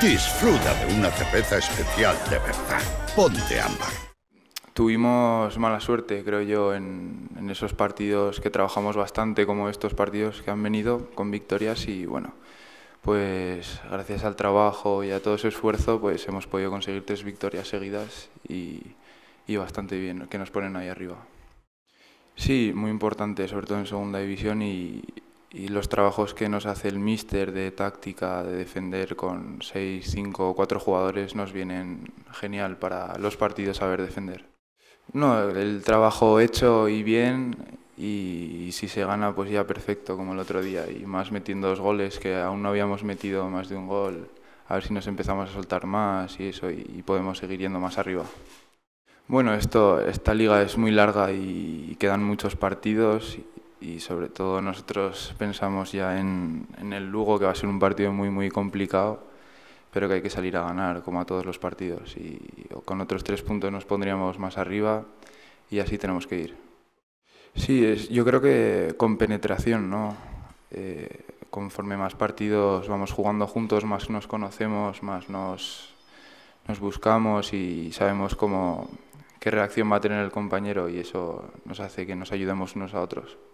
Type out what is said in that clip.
Disfruta de una cerveza especial de verdad. Ponte ámbar. Tuvimos mala suerte, creo yo, en, esos partidos que trabajamos bastante, como estos partidos que han venido con victorias y bueno, pues gracias al trabajo y a todo ese esfuerzo, pues hemos podido conseguir tres victorias seguidas y, y bastante bien, que nos ponen ahí arriba. Sí, muy importante, sobre todo en segunda división y, y los trabajos que nos hace el míster de táctica, de defender con 6, 5 o 4 jugadores nos vienen genial para los partidos saber defender. No, el trabajo hecho y bien y, si se gana pues ya perfecto como el otro día y más metiendo dos goles que aún no habíamos metido más de un gol, a ver si nos empezamos a soltar más y eso y, podemos seguir yendo más arriba. Bueno, esto, esta liga es muy larga y quedan muchos partidos y sobre todo nosotros pensamos ya en, en, el Lugo, que va a ser un partido muy, muy complicado, pero que hay que salir a ganar, como a todos los partidos. Y con otros tres puntos nos pondríamos más arriba y así tenemos que ir. Sí, es, yo creo que con penetración, ¿no? Eh, conforme más partidos vamos jugando juntos, más nos conocemos, más nos, nos buscamos y sabemos cómo, qué reacción va a tener el compañero y eso nos hace que nos ayudemos unos a otros.